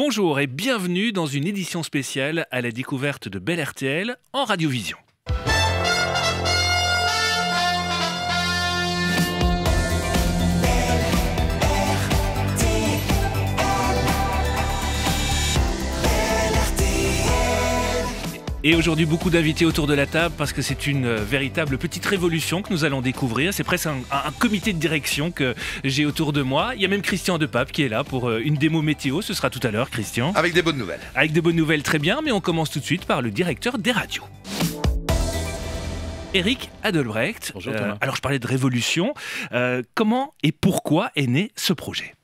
Bonjour et bienvenue dans une édition spéciale à la découverte de Belle RTL en Radiovision. Et aujourd'hui, beaucoup d'invités autour de la table parce que c'est une euh, véritable petite révolution que nous allons découvrir. C'est presque un, comité de direction que j'ai autour de moi. Il y a même Christian Depape qui est là pour euh, une démo météo. Ce sera tout à l'heure, Christian. Avec des bonnes nouvelles. Avec des bonnes nouvelles, très bien. Mais on commence tout de suite par le directeur des radios. Eric Adelbrecht. Bonjour, euh, alors, je parlais de révolution. comment et pourquoi est né ce projet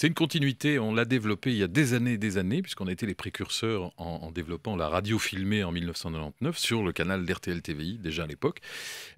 c'est une continuité, on l'a développée il y a des années et des années, puisqu'on a été les précurseurs en, développant la radio filmée en 1999 sur le canal d'RTL TVI, déjà à l'époque.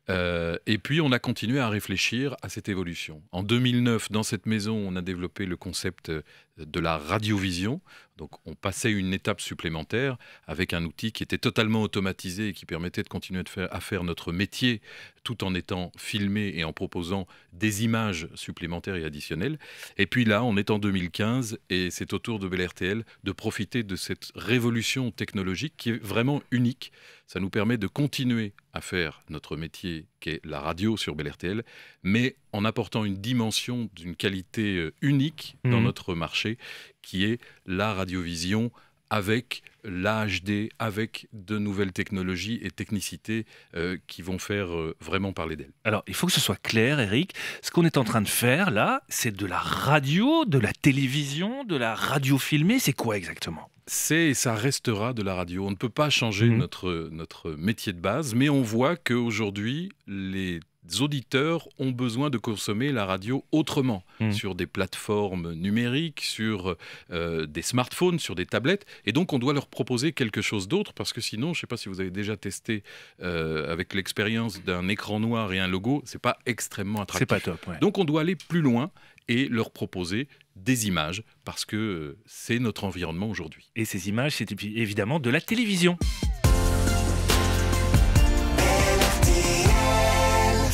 Euh, et puis on a continué à réfléchir à cette évolution. En 2009, dans cette maison, on a développé le concept euh, de la radiovision. Donc on passait une étape supplémentaire avec un outil qui était totalement automatisé et qui permettait de continuer de faire, à faire notre métier tout en étant filmé et en proposant des images supplémentaires et additionnelles. Et puis là, on est en 2015 et c'est au tour de RTL de profiter de cette révolution technologique qui est vraiment unique. Ça nous permet de continuer à faire notre métier qui est la radio sur RTL, mais en apportant une dimension d'une qualité euh, unique dans mmh. notre marché qui est la radiovision avec l'AHD, avec de nouvelles technologies et technicités euh, qui vont faire euh, vraiment parler d'elle. Alors, il faut que ce soit clair, Eric. Ce qu'on est en train de faire là, c'est de la radio, de la télévision, de la radio filmée. C'est quoi exactement c'est et ça restera de la radio. On ne peut pas changer mhm. notre, notre métier de base, mais on voit qu'aujourd'hui, les auditeurs ont besoin de consommer la radio autrement, hmm. sur des plateformes numériques, sur euh, des smartphones, sur des tablettes. Et donc, on doit leur proposer quelque chose d'autre, parce que sinon, je ne sais pas si vous avez déjà testé euh, avec l'expérience d'un écran noir et un logo, c'est pas extrêmement attractif. top, Donc, on doit aller plus loin et leur proposer des images, parce que euh, c'est notre environnement aujourd'hui. Et ces images, c'est évidemment de la télévision.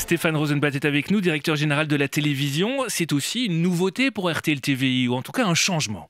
Stéphane Rosenblatt est avec nous, directeur général de la télévision. C'est aussi une nouveauté pour RTL TVI, ou en tout cas un changement.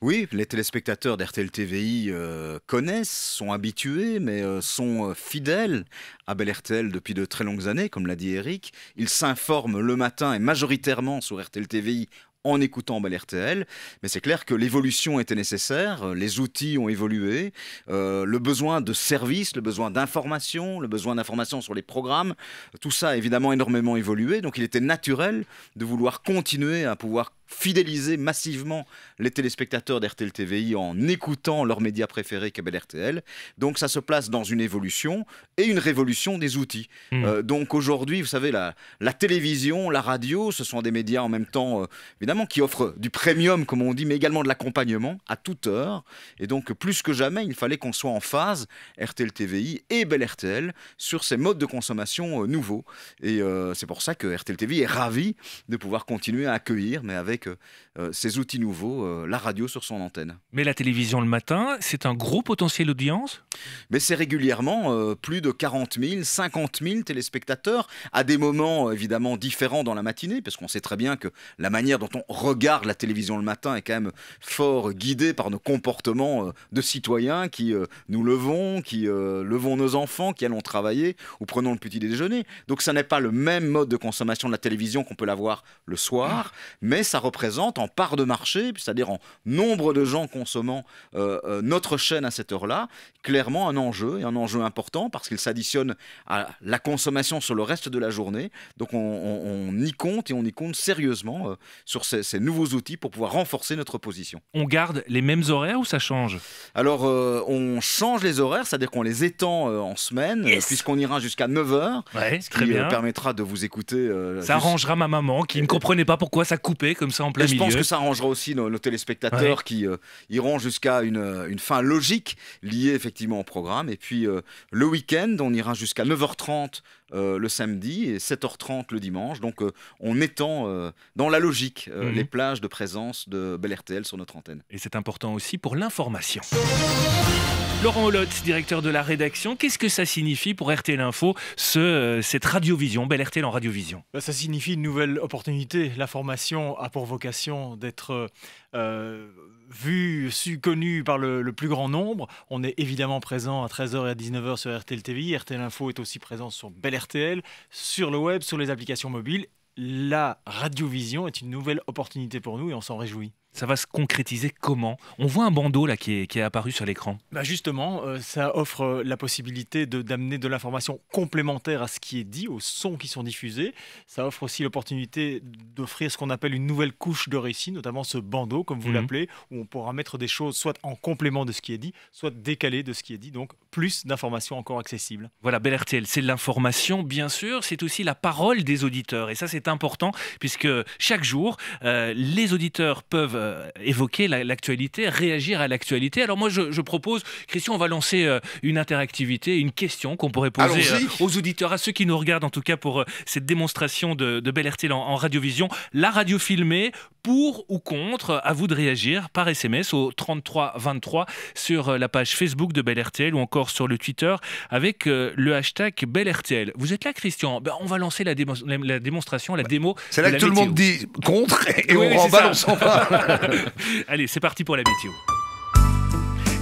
Oui, les téléspectateurs d'RTL TVI euh, connaissent, sont habitués, mais euh, sont euh, fidèles à Bel RTL depuis de très longues années, comme l'a dit Eric. Ils s'informent le matin et majoritairement sur RTL TVI en écoutant l'RTL, RTL. Mais c'est clair que l'évolution était nécessaire, euh, les outils ont évolué, euh, le besoin de services, le besoin d'informations, le besoin d'informations sur les programmes, tout ça a évidemment énormément évolué. Donc il était naturel de vouloir continuer à pouvoir fidéliser massivement les téléspectateurs d'RTL TVI en écoutant leurs médias préférés qu'est RTL. Donc ça se place dans une évolution et une révolution des outils. Hmm. Euh, donc aujourd'hui, vous savez, la, la, télévision, la radio, ce sont des médias en même temps, euh, évidemment, qui offrent du premium, comme on dit, mais également de l'accompagnement à toute heure. Et donc plus que jamais, il fallait qu'on soit en phase, RTL TVI et Bel RTL, sur ces modes de consommation euh, nouveaux. Et c'est pour ça que RTL TVI est ravi de pouvoir continuer à accueillir, mais avec euh, ces outils nouveaux, euh, la radio sur son antenne. Mais la télévision le matin, c'est un gros potentiel d'audience Mais c'est régulièrement euh, plus de 40 000, 50 000 téléspectateurs, à des moments évidemment différents dans la matinée, parce qu'on sait très bien que la manière dont on regarde la télévision le matin est quand même fort guidée par nos comportements de citoyens qui nous levons, qui levons nos enfants, qui allons travailler ou prenons le petit déjeuner. Donc ça n'est pas le même mode de consommation de la télévision qu'on peut l'avoir le soir, ah. mais ça représente en part de marché, c'est-à-dire en nombre de gens consommant euh, euh, notre chaîne à cette heure-là, clairement un enjeu, et un enjeu important, parce qu'il s'additionne à la consommation sur le reste de la journée. Donc on, y compte et on y compte sérieusement euh, sur ces, nouveaux outils pour pouvoir renforcer notre position. On garde les mêmes horaires ou ça change Alors on change les horaires, c'est-à-dire qu'on les étend en semaine, puisqu'on ira jusqu'à 9h, ce qui permettra de vous écouter. ça arrangera ma maman qui ne comprenait pas pourquoi ça coupait comme ça en plein Je pense que ça arrangera aussi nos, téléspectateurs qui euh, iront jusqu'à une, euh, une, fin logique liée effectivement au programme. Et puis euh, le week-end, on ira jusqu'à 9h30 le samedi et 7h30 le dimanche. Donc on étend dans la logique mhm. les plages de présence de Bel RTL sur notre antenne. Et c'est important aussi pour l'information. Laurent Olotte, directeur de la rédaction, qu'est-ce que ça signifie pour RTL Info, ce, euh, cette radiovision, belle RTL en radiovision bah, Ça signifie une nouvelle opportunité. La formation a pour vocation d'être euh, euh, vue, su, connue par le, plus grand nombre. On est évidemment présent à 13h et à 19h sur RTL TV. RTL Info est aussi présent sur Belle RTL, sur le web, sur les applications mobiles. La radiovision est une nouvelle opportunité pour nous et on s'en réjouit ça va se concrétiser comment On voit un bandeau là qui est, apparu sur l'écran. Bah justement, euh, ça offre euh, la possibilité d'amener de, l'information complémentaire à ce qui est dit, aux sons qui sont diffusés. Ça offre aussi l'opportunité d'offrir ce qu'on appelle une nouvelle couche de récit, notamment ce bandeau, comme vous mhm. l'appelez, où on pourra mettre des choses soit en complément de ce qui est dit, soit décalé de ce qui est dit, donc plus d'informations encore accessibles. Voilà, Bel RTL, c'est l'information, bien sûr, c'est aussi la parole des auditeurs. Et ça, c'est important, puisque chaque jour, euh, les auditeurs peuvent euh, évoquer l'actualité, réagir à l'actualité. Alors moi, je, propose, Christian, on va lancer euh, une interactivité, une question qu'on pourrait poser euh, aux auditeurs, à ceux qui nous regardent en tout cas pour cette démonstration de, Bel en radiovision. La radio filmée, pour ou contre. À vous de réagir par SMS au 33 23 sur euh, la page Facebook de Bel RTL ou encore sur le Twitter avec euh, le hashtag Bel RTL. Vous êtes là, Christian ben, On va lancer la, la, démonstration, la démo. C'est là que tout le monde dit contre et on en s'en Allez, c'est parti pour la météo.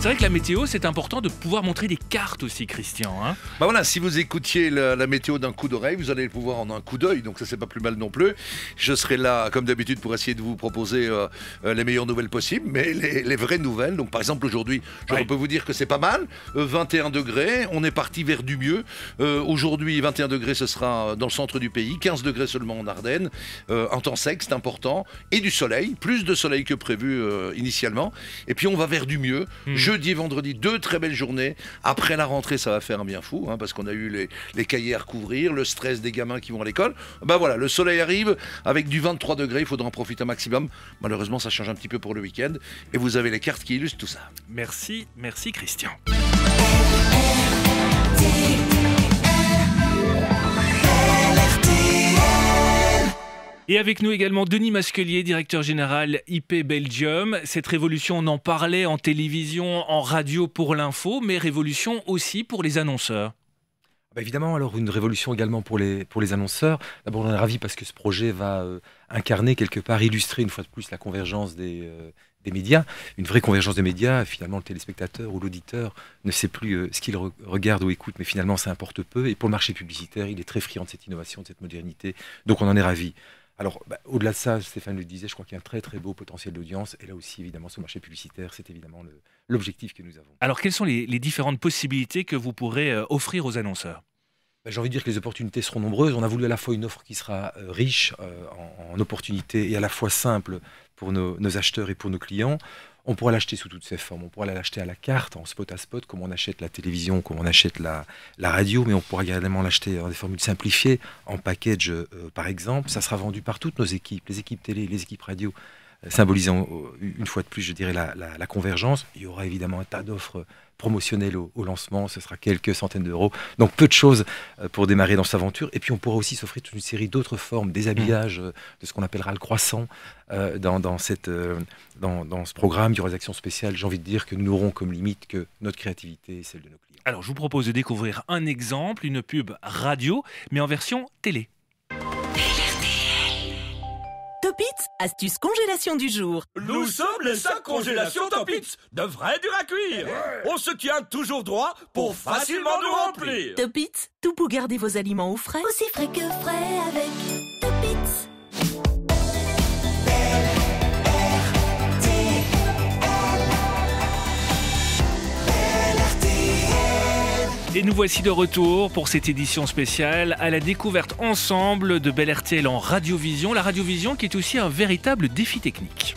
C'est vrai que la météo, c'est important de pouvoir montrer des cartes aussi, Christian. Hein. Bah voilà, si vous écoutiez la, météo d'un coup d'oreille, vous allez le pouvoir en un coup d'œil, donc ça c'est pas plus mal non plus. Je serai là, comme d'habitude, pour essayer de vous proposer euh, euh, les meilleures nouvelles possibles, mais les, vraies nouvelles. Donc par exemple aujourd'hui, je peux vous dire que c'est pas mal, 21 euh, degrés, on est parti vers du mieux. aujourd'hui, 21 degrés, ce sera dans le centre du pays, 15 degrés seulement en Ardennes, en temps sec, c'est important, et du soleil, plus de soleil que prévu initialement. Et puis on va vers du mieux. Hmm jeudi vendredi, deux très belles journées. Après la rentrée, ça va faire un bien fou, hein, parce qu'on a eu les, les, cahiers à recouvrir, le stress des gamins qui vont à l'école. Ben voilà, le soleil arrive avec du 23 degrés, il faudra en profiter un maximum. Malheureusement, ça change un petit peu pour le week-end. Et vous avez les cartes qui illustrent tout ça. Merci, merci Christian. Et avec nous également Denis Masquelier, directeur général IP Belgium. Cette révolution, on en parlait en télévision, en radio pour l'info, mais révolution aussi pour les annonceurs. Ah bah évidemment, alors une révolution également pour les, pour les annonceurs. D'abord, on est ravis parce que ce projet va euh, incarner quelque part, illustrer une fois de plus la convergence des, euh, des médias. Une vraie convergence des médias, finalement, le téléspectateur ou l'auditeur ne sait plus euh, ce qu'il regarde ou écoute, mais finalement, ça importe peu. Et pour le marché publicitaire, il est très friand de cette innovation, de cette modernité. Donc, on en est ravis. Alors, bah, au-delà de ça, Stéphane le disait, je crois qu'il y a un très très beau potentiel d'audience. Et là aussi, évidemment, ce marché publicitaire, c'est évidemment l'objectif que nous avons. Alors, quelles sont les, différentes possibilités que vous pourrez euh, offrir aux annonceurs bah, j'ai envie de dire que les opportunités seront nombreuses. On a voulu à la fois une offre qui sera euh, riche euh, en, opportunités et à la fois simple pour nos acheteurs et pour nos clients. On pourra l'acheter sous toutes ses formes. On pourra l'acheter à la carte, en spot à spot, comme on achète la télévision, comme on achète la, radio, mais on pourra également l'acheter dans des formules simplifiées, en package euh, par exemple. Ça sera vendu par toutes nos équipes, les équipes télé, les équipes radio, symbolisant euh, une fois de plus, je dirais, la, convergence. Il y aura évidemment un tas d'offres promotionnelles au, lancement, ce sera quelques centaines d'euros. Donc peu de choses euh, pour démarrer dans cette aventure. Et puis on pourra aussi s'offrir toute une série d'autres formes, des habillages mmh. euh, de ce qu'on appellera le croissant dans, cette, dans, dans, ce programme. Il y aura des actions spéciales, j'ai envie de dire, que nous n'aurons comme limite que notre créativité et celle de nos clients. Alors je vous propose de découvrir un exemple, une pub radio, mais en version télé. Astuce congélation du jour. Nous sommes les 5 congélations Topitz, de vrai dur à cuire. On se tient toujours droit pour facilement nous remplir. Topitz, tout pour garder vos aliments au frais. Aussi frais que frais avec Et nous voici de retour pour cette édition spéciale à la découverte ensemble de Bel RTL en radiovision. La radiovision qui est aussi un véritable défi technique.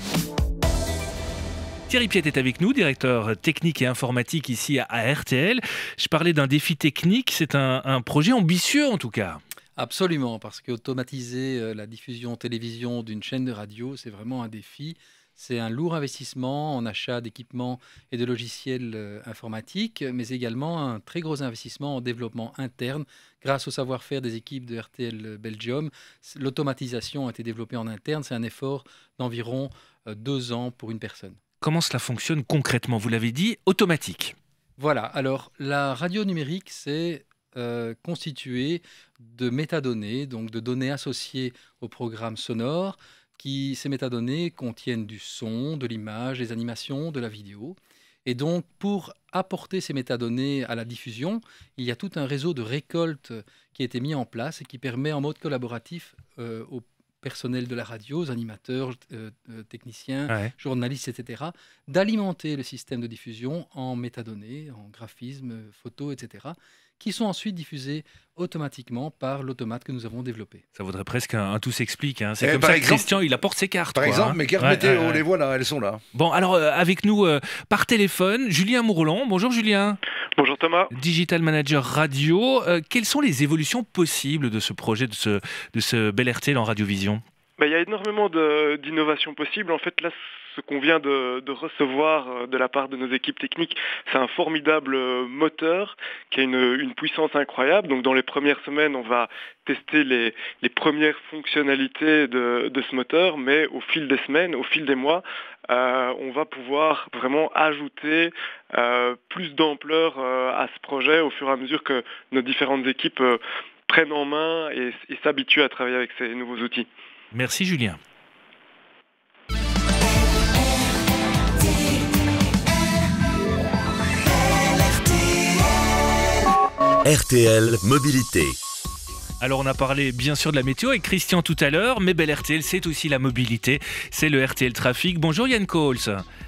Thierry Piette est avec nous, directeur technique et informatique ici à RTL. Je parlais d'un défi technique, c'est un, projet ambitieux en tout cas. Absolument, parce qu'automatiser euh, la diffusion télévision d'une chaîne de radio, c'est vraiment un défi. C'est un lourd investissement en achat d'équipements et de logiciels euh, informatiques, mais également un très gros investissement en développement interne grâce au savoir-faire des équipes de RTL Belgium. L'automatisation a été développée en interne. C'est un effort d'environ euh, deux ans pour une personne. Comment cela fonctionne concrètement Vous l'avez dit, automatique. Voilà, alors la radio numérique, c'est euh, constitué de métadonnées, donc de données associées au programme sonore, qui, ces métadonnées contiennent du son, de l'image, des animations, de la vidéo. Et donc, pour apporter ces métadonnées à la diffusion, il y a tout un réseau de récoltes qui a été mis en place et qui permet en mode collaboratif euh, aux personnel de la radio, animateurs, euh, euh, techniciens, journalistes, etc., d'alimenter le système de diffusion en métadonnées, en graphismes, photos, etc., qui sont ensuite diffusés automatiquement par l'automate que nous avons développé. Ça vaudrait presque un, tout s'explique. Hein. C'est eh, comme ça Christian, il apporte ses cartes. Par exemple, hein. mes cartes météo, les voilà, elles sont là. Bon, alors euh, avec nous par téléphone, Julien Mourlon. Bonjour Julien. Digital Manager Radio, euh, quelles sont les évolutions possibles de ce projet, de ce, de ce bel RTL en radiovision bah, il y a énormément d'innovations possibles. En fait, là, ce qu'on vient de, recevoir euh, de la part de nos équipes techniques, c'est un formidable euh, moteur qui a une, puissance incroyable. Donc dans les premières semaines, on va tester les, premières fonctionnalités de, ce moteur, mais au fil des semaines, au fil des mois, euh, on va pouvoir vraiment ajouter plus d'ampleur à ce projet au fur et à mesure que nos différentes équipes prennent en main et s'habituent à travailler avec ces nouveaux outils. Merci Julien. RTL Mobilité. Alors on a parlé bien sûr de la météo avec Christian tout à l'heure, mais Belle RTL c'est aussi la mobilité, c'est le RTL Trafic. Bonjour Yann Coles.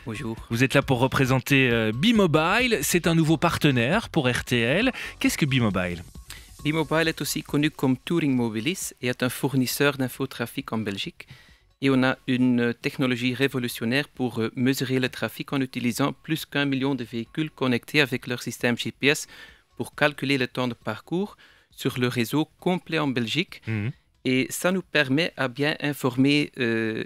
Bonjour. Vous êtes là pour représenter euh, B-Mobile, c'est un nouveau partenaire pour RTL. Qu'est-ce que B-Mobile B-Mobile est aussi connu comme Touring Mobilis et est un fournisseur d'infotrafic en Belgique. Et on a une technologie révolutionnaire pour euh, mesurer le trafic en utilisant plus qu'un million de véhicules connectés avec leur système GPS pour calculer le temps de parcours sur le réseau complet en Belgique. Mhm. Et ça nous permet à bien informer euh,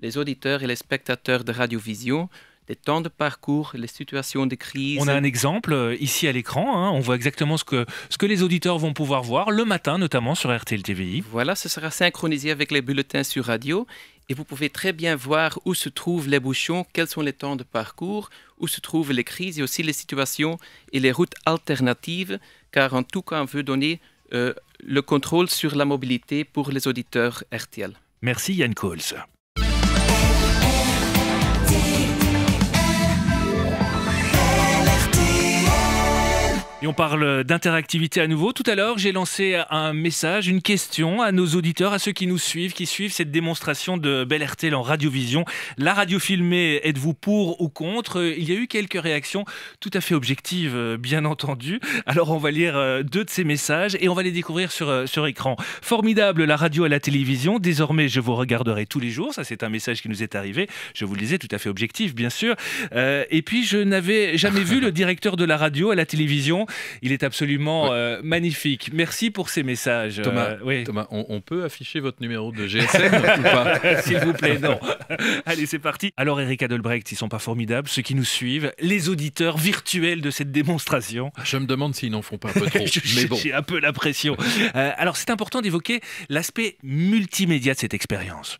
les auditeurs et les spectateurs de Radio Radiovision les temps de parcours, les situations de crise. On a un exemple euh, ici à l'écran, hein. on voit exactement ce que, ce que les auditeurs vont pouvoir voir le matin, notamment sur RTL TVI. Voilà, ce sera synchronisé avec les bulletins sur radio et vous pouvez très bien voir où se trouvent les bouchons, quels sont les temps de parcours, où se trouvent les crises et aussi les situations et les routes alternatives, car en tout cas on veut donner euh, le contrôle sur la mobilité pour les auditeurs RTL. Merci Yann Kohls. On parle d'interactivité à nouveau. Tout à l'heure, j'ai lancé un message, une question à nos auditeurs, à ceux qui nous suivent, qui suivent cette démonstration de Bel RTL en radiovision. La radio filmée, êtes-vous pour ou contre Il y a eu quelques réactions tout à fait objectives, bien entendu. Alors, on va lire euh, deux de ces messages et on va les découvrir sur, euh, sur écran. Formidable, la radio à la télévision. Désormais, je vous regarderai tous les jours. Ça, c'est un message qui nous est arrivé. Je vous le disais, tout à fait objectif, bien sûr. Euh, et puis, je n'avais jamais vu le directeur de la radio à la télévision. Il est absolument euh, magnifique. Merci pour ces messages. Euh, Thomas, on, peut afficher votre numéro de GSM ou S'il vous plaît, non. Allez, c'est parti. Alors, Eric Adelbrecht, ils sont pas formidables, ceux qui nous suivent, les auditeurs virtuels de cette démonstration. Ah, je me demande s'ils n'en font pas un peu trop. J'ai un peu la pression. Euh, alors, c'est important d'évoquer l'aspect multimédia de cette expérience.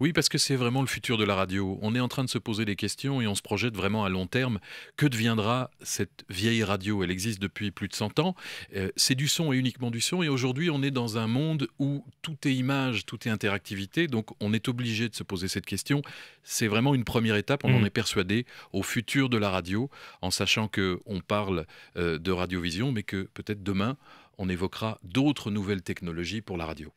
Oui, parce que c'est vraiment le futur de la radio. On est en train de se poser des questions et on se projette vraiment à long terme. Que deviendra cette vieille radio Elle existe depuis plus de 100 ans. Euh, c'est du son et uniquement du son. Et aujourd'hui, on est dans un monde où tout est image, tout est interactivité. Donc, on est obligé de se poser cette question. C'est vraiment une première étape, on en mm. est persuadé, au futur de la radio, en sachant qu'on parle euh, de radiovision, mais que peut-être demain, on évoquera d'autres nouvelles technologies pour la radio.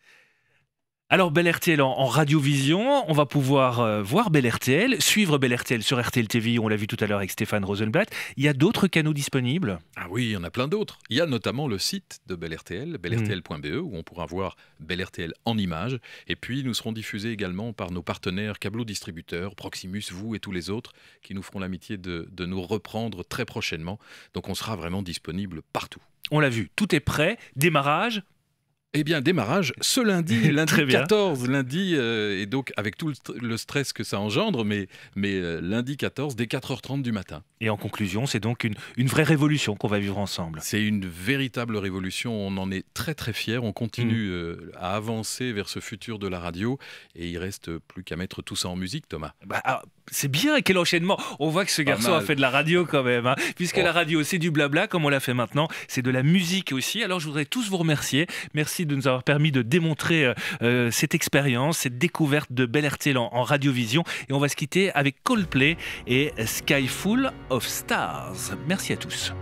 Alors Bel RTL en, radiovision, on va pouvoir euh, voir Bel RTL, suivre Bel RTL sur RTL TV, on l'a vu tout à l'heure avec Stéphane Rosenblatt. Il y a d'autres canaux disponibles Ah oui, il y en a plein d'autres. Il y a notamment le site de Bel RTL, belrtl.be, hmm. où on pourra voir Bel RTL en images. Et puis nous serons diffusés également par nos partenaires Cablo Distributeurs, Proximus, vous et tous les autres, qui nous feront l'amitié de, de nous reprendre très prochainement. Donc on sera vraiment disponible partout. On l'a vu, tout est prêt. Démarrage eh bien, démarrage ce lundi, lundi 14, lundi, euh, et donc avec tout le stress que ça engendre, mais, mais euh, lundi 14, dès 4h30 du matin. Et en conclusion, c'est donc une, vraie révolution qu'on va vivre ensemble. C'est une véritable révolution, on en est très très fiers, on continue mm. euh, à avancer vers ce futur de la radio, et il reste plus qu'à mettre tout ça en musique, Thomas. Bah, ah, c'est bien, quel enchaînement On voit que ce garçon a fait de la radio quand même, hein. puisque la oh. radio, c'est du blabla, comme on l'a fait maintenant, c'est de la musique aussi. Alors je voudrais tous vous remercier. Merci de nous avoir permis de démontrer euh, euh, cette expérience, cette découverte de Bel Air en, en radiovision. Et on va se quitter avec Coldplay et Sky of Stars. Merci à tous.